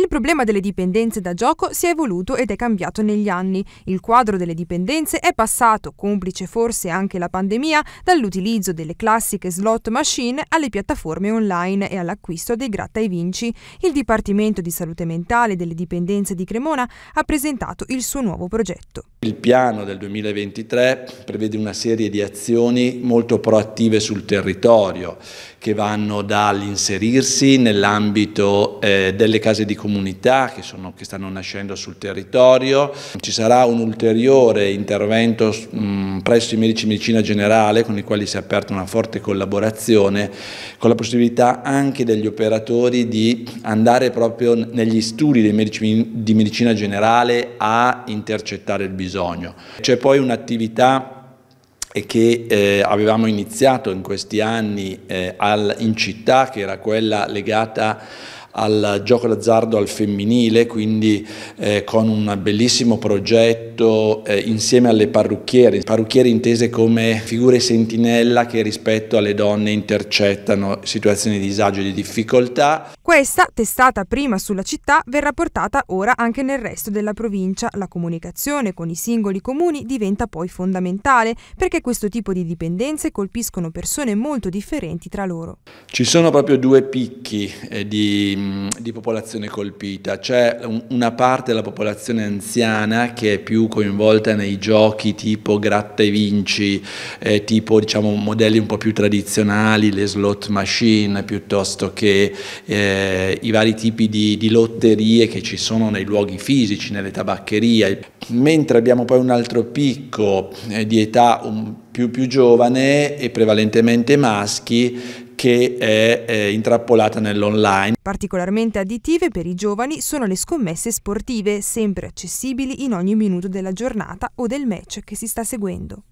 Il problema delle dipendenze da gioco si è evoluto ed è cambiato negli anni. Il quadro delle dipendenze è passato, complice forse anche la pandemia, dall'utilizzo delle classiche slot machine alle piattaforme online e all'acquisto dei gratta e vinci. Il Dipartimento di Salute Mentale delle Dipendenze di Cremona ha presentato il suo nuovo progetto. Il piano del 2023 prevede una serie di azioni molto proattive sul territorio che vanno dall'inserirsi nell'ambito eh, delle case di comunità comunità che, sono, che stanno nascendo sul territorio. Ci sarà un ulteriore intervento mh, mm, presso i medici di medicina generale con i quali si è aperta una forte collaborazione con la possibilità anche degli operatori di andare proprio negli studi dei medici di medicina generale a intercettare il bisogno. C'è poi un'attività eh, che eh, avevamo iniziato in questi anni eh, al, in città, che era quella legata al gioco d'azzardo al femminile, quindi eh, con un bellissimo progetto eh, insieme alle parrucchiere, parrucchiere intese come figure sentinella che rispetto alle donne intercettano situazioni di disagio e di difficoltà. Questa, testata prima sulla città, verrà portata ora anche nel resto della provincia. La comunicazione con i singoli comuni diventa poi fondamentale perché questo tipo di dipendenze colpiscono persone molto differenti tra loro. Ci sono proprio due picchi eh, di di, popolazione colpita, c'è un, una parte della popolazione anziana che è più coinvolta nei giochi tipo gratta e vinci, eh, tipo diciamo, modelli un po' più tradizionali, le slot machine piuttosto che eh, i vari tipi di, di lotterie che ci sono nei luoghi fisici, nelle tabaccherie. Mentre abbiamo poi un altro picco eh, di età un, più, più giovane e prevalentemente maschi che è eh, intrappolata nell'online. Particolarmente additive per i giovani sono le scommesse sportive, sempre accessibili in ogni minuto della giornata o del match che si sta seguendo.